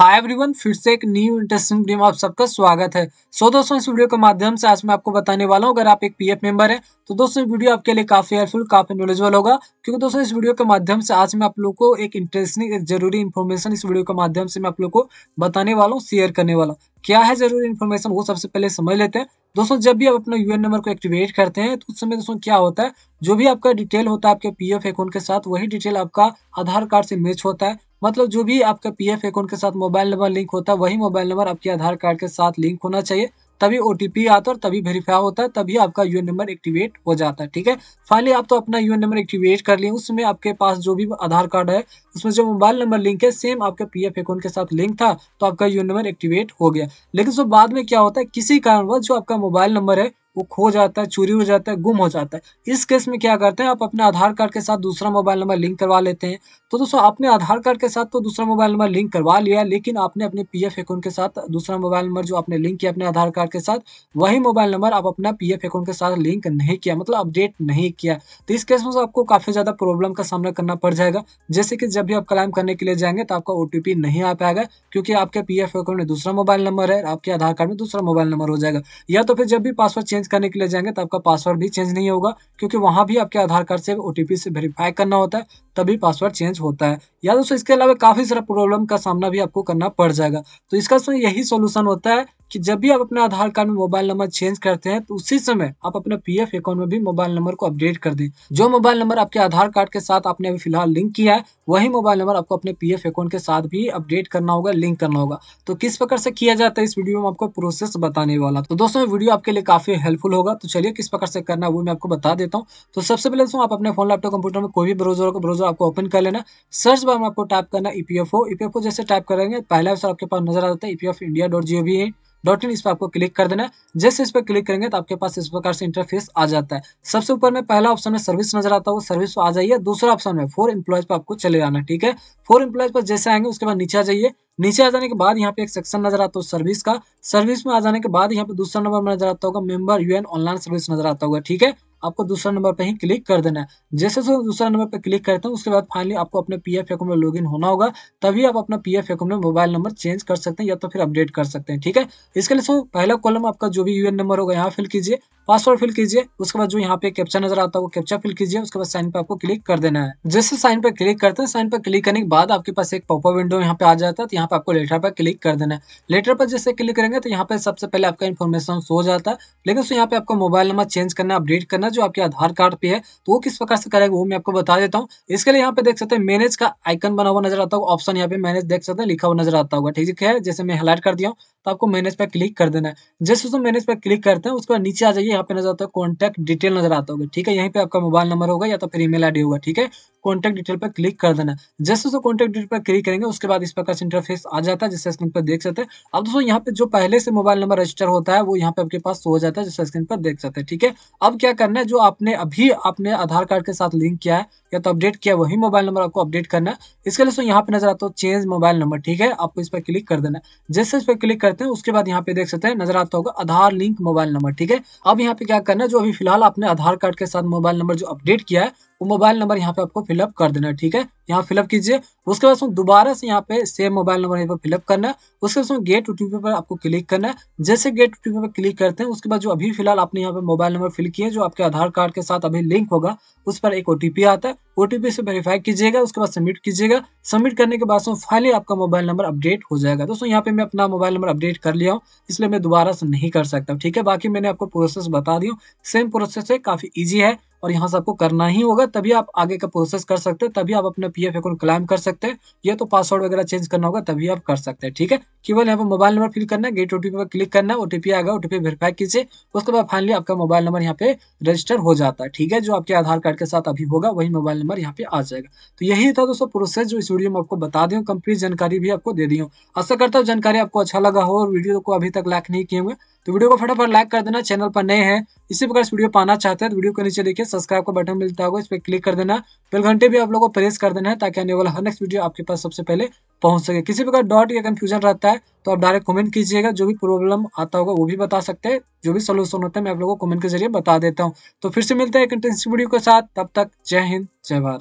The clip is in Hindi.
हाय एवरीवन फिर से एक न्यू इंटरेस्टिंग वीडियो में आप सबका स्वागत है सो so, दोस्तों इस वीडियो के माध्यम से आज मैं आपको बताने वाला हूँ अगर आप एक पीएफ मेंबर हैं तो दोस्तों वीडियो आपके लिए काफी हेल्पफुल काफी नॉलेजबल होगा क्योंकि दोस्तों इस वीडियो के माध्यम से आज मैं आप लोग को एक इंटरेस्टिंग एक जरूरी इन्फॉर्मेशन इस वीडियो के माध्यम से मैं आप लोग को बताने वाला हूँ शेयर करने वाला क्या है जरूरी इन्फॉर्मेशन वो सबसे पहले समझ लेते हैं दोस्तों जब भी आप अपना यूएन नंबर को एक्टिवेट करते हैं तो उस समय दोस्तों क्या होता है जो भी आपका डिटेल होता है आपके पीएफ अकाउंट के साथ वही डिटेल आपका आधार कार्ड से मैच होता है मतलब जो भी आपका पी एफ अकाउंट के साथ मोबाइल नंबर लिंक होता है वही मोबाइल नंबर आपके आधार कार्ड के साथ लिंक होना चाहिए तभी ओ आता है और तभी वेरीफाई होता है तभी आपका यू नंबर एक्टिवेट हो जाता है ठीक है फाइनली आप तो अपना यू नंबर एक्टिवेट कर लिए उसमें आपके पास जो भी आधार कार्ड है उसमें जो मोबाइल नंबर लिंक है सेम आपके पी एफ अकाउंट के साथ लिंक था तो आपका यू नंबर एक्टिवेट हो गया लेकिन सो बाद में क्या होता है किसी कारणवश जो आपका मोबाइल नंबर है वो खो जाता है चोरी हो जाता है गुम हो जाता है इस केस में क्या करते हैं आप अपने आधार कार्ड के साथ दूसरा मोबाइल नंबर लिंक करवा लेते हैं तो दोस्तों आपने आधार कार्ड के साथ तो दूसरा मोबाइल नंबर लिंक करवा लिया लेकिन आपने अपने पी एफ अकाउंट के साथ दूसरा मोबाइल नंबर जो आपने लिंक किया अपने आधार कार्ड के साथ वही मोबाइल नंबर आप अपना पी अकाउंट के साथ लिंक नहीं किया मतलब अपडेट नहीं किया तो इस केस में तो आपको काफ़ी ज़्यादा प्रॉब्लम का सामना करना पड़ जाएगा जैसे कि जब भी आप क्लाइम करने के लिए जाएंगे तो आपका ओ नहीं आ पाएगा क्योंकि आपके पी अकाउंट में दूसरा मोबाइल नंबर है आपके आधार कार्ड में दूसरा मोबाइल नंबर हो जाएगा या तो फिर जब भी पासवर्ड चेंज करने के लिए जाएंगे तो आपका पासवर्ड भी चेंज नहीं होगा क्योंकि वहाँ भी आपके आधार कार्ड से ओ से वेरीफाई करना होता है तभी पासवर्ड चेंज होता है या दोस्तों इसके अलावा काफ़ी सारा प्रॉब्लम का सामना भी आपको करना पड़ जाएगा तो इसका तो यही सोल्यूशन होता है कि जब भी आप अपना आधार कार्ड में मोबाइल नंबर चेंज करते हैं तो उसी समय आप अपने पीएफ अकाउंट में भी मोबाइल नंबर को अपडेट कर दें जो मोबाइल नंबर आपके आधार कार्ड के साथ आपने अभी फिलहाल लिंक किया है वही मोबाइल नंबर आपको अपने पीएफ अकाउंट के साथ भी अपडेट करना होगा लिंक करना होगा तो किस प्रकार से किया जाता है इस वीडियो में आपको प्रोसेस बताने वाला तो दोस्तों वीडियो आपके लिए काफी हेल्पफुल होगा तो चलिए किस प्रकार से करना है वो मैं आपको बता देता हूँ तो सबसे पहले दोस्तों आप अपने फोन लैपटॉप कंप्यूटर में कोई भी ब्राउजर होगा ब्राउजर आपको ओपन कर लेना सर्च बार में आपको टाइप करना ईपीएफओ ईपीएफओ e e जैसे टाइप करेंगे पहला अवसर आपके पास नजर आ जाता है ईपीएफ इंडिया डॉट जीओवी है डॉट इन इस पर आपको क्लिक कर देना है जैसे इस पर क्लिक करेंगे तो आपके पास इस प्रकार से इंटरफेस आ जाता है सबसे ऊपर में पहला ऑप्शन में सर्विस नजर आता है सर्विस तो आ जाइए दूसरा ऑप्शन में फोर एम्प्लॉयज पर आपको चले जाना ठीक है फोर एम्प्लॉयज पर जैसे आएंगे उसके बाद नीचे आ जाइए नीचे आ जाने के बाद यहाँ पे एक सेक्शन नजर आता है सर्विस का सर्विस में आ जाने के बाद यहाँ पे दूसरा नंबर नजर आता होगा मेंबर यूएन ऑनलाइन सर्विस नजर आता होगा ठीक है आपको दूसरा नंबर पर ही क्लिक कर देना है जैसे जैसे दूसरा नंबर पर क्लिक करते हैं उसके बाद फाइनली आपको अपने पी एफ में लॉग होना होगा तभी आप अपना पी एफ में मोबाइल नंबर चेंज कर सकते हैं या तो फिर अपडेट कर सकते हैं ठीक है इसके लिए सो पहला कॉलम आपका जो भी यूएन नंबर होगा यहाँ फिल कीजिए पासवर्ड फिल कीजिए उसके बाद जो यहाँ पे कैप्चा नजर आता है वो कैप्चा फिल कीजिए उसके बाद साइन पे आपको क्लिक कर देना है जैसे साइन पे क्लिक करते हैं साइन पे क्लिक करने के बाद आपके पास एक पॉपअप विंडो यहाँ पे आ जाता है तो यहाँ पे आपको लेटर पर क्लिक कर देना है लेटर पर जैसे क्लिक करेंगे तो यहाँ पे सबसे पहले आपका इन्फॉर्मेशन शो जाता है लेकिन सो यहाँ पे आपको मोबाइल नंबर चेंज करना अपडेट करना जो आपके आधार कार्ड पे है तो वो किस प्रकार से करेगा वो मैं आपको बता देता हूँ इसके लिए यहाँ पे देख सकते हैं मैनेज का आइकन बना हुआ नजर आता होगा ऑप्शन यहाँ पे मैनेज देख सकते हैं लिखा हुआ नजर आता होगा ठीक है जैसे मैं हाईलाइट कर दिया हूँ तो आपको मैनेज पर क्लिक कर देना है जैसे उसको मैनेज पर क्लिक करते हैं उसके बाद नीचे आ जाइए यहाँ पे नजर आता है कॉन्टैक्ट डिटेल नजर आता होगा ठीक है यहीं पे आपका मोबाइल नंबर होगा या तो फिर ईमेल आईडी होगा ठीक है कॉन्टैक्ट डिटेल पर क्लिक कर देना जैसे कॉन्टैक्ट डिटेल पर क्लिक करेंगे उसके बाद इस प्रकार से इंटरफेस आ जाता है जिससे स्क्रीन पर देख सकते हैं अब दोस्तों यहाँ पे जो पहले से मोबाइल नंबर रजिस्टर होता है वो यहाँ पे आपके पास हो जाता है जिससे स्क्रीन पर देख सकते हैं ठीक है अब क्या करना है जो आपने अभी अपने आधार कार्ड के साथ लिंक किया है या तो अपडेट किया वही मोबाइल नंबर आपको अपडेट करना है इसके लिए यहाँ पे नजर आता है चेंज मोबाइल नंबर ठीक है आपको इस पर क्लिक कर देना है जैसे इस पर क्लिक करते हैं उसके बाद यहाँ पे देख सकते हैं नजर आता होगा आधार लिंक मोबाइल नंबर ठीक है अब यहाँ पे क्या करना है जो अभी फिलहाल आपने आधार कार्ड के साथ मोबाइल नंबर जो अपडेट किया है वो मोबाइल नंबर यहाँ पे आपको फिलअप कर देना है ठीक है यहाँ फिलअप कीजिए उसके बाद उसमें दोबारा से यहाँ पे सेम मोबाइल नंबर यहाँ पर फिलअप करना है उसके बाद उसमें गेट ओटीपी पर आपको क्लिक करना है जैसे गेट ओटीपी पर क्लिक करते हैं उसके बाद जो अभी फिलहाल आपने यहाँ पे मोबाइल नंबर फिल किया जो आपके आधार कार्ड के साथ अभी लिंक होगा उस पर एक ओटीपी आता है ओटीपी से वेरीफाई कीजिएगा उसके बाद सबमिट कीजिएगा सबमिट करने के बाद फाइनली आपका मोबाइल नंबर अपडेट हो जाएगा दोस्तों यहाँ पे मैं अपना मोबाइल नंबर अपडेट कर लिया हूँ इसलिए मैं दोबारा से नहीं कर सकता ठीक है बाकी मैंने आपको प्रोसेस बता दी हूँ सेम प्रोसेस है काफी ईजी है और यहाँ से आपको करना ही होगा तभी आप आगे का प्रोसेस कर सकते हैं तभी आप अपने पी एफ अकाउंट क्लाइम कर सकते हैं या तो पासवर्ड वगैरह चेंज करना होगा तभी आप कर सकते हैं ठीक है केवल यहाँ पर मोबाइल नंबर फिल करना है गेट ओटीपी पर क्लिक करना है ओटीपी आएगा ओटीपी वेरीफाई कीजिए उसके बाद फाइनली आपका मोबाइल नंबर यहाँ पे रजिस्टर हो जाता है ठीक है जो आपके आधार कार्ड के साथ अभी होगा वही मोबाइल नंबर यहाँ पे आ जाएगा तो यही था दोस्तों प्रोसेस जो इस वीडियो में आपको बता दी कंप्लीट जानकारी भी आपको दे दी हूँ आशा करता हूँ जानकारी आपको अच्छा लगा हो और वीडियो को अभी तक लाइक नहीं किए हुए तो वीडियो को फटाफट लाइक कर देना चैनल पर नए हैं इसी प्रकार इस वीडियो पाना चाहते हैं तो वीडियो को नीचे देखिए सब्सक्राइब का बटन मिलता होगा इस पर क्लिक कर देना बेल घंटे भी आप लोगों को प्रेस कर देना है ताकि आने वाला हर नेक्स्ट वीडियो आपके पास सबसे पहले पहुंच सके किसी प्रकार डॉट या कंफ्यूजन रहता है तो आप डायरेक्ट कमेंट कीजिएगा जो भी प्रॉब्लम आता होगा वो भी बता सकते हैं जो भी सोल्यूशन होता है मैं आप लोगों को कमेंट के जरिए बता देता हूँ तो फिर से मिलते हैं एक वीडियो के साथ तब तक जय हिंद जय भारत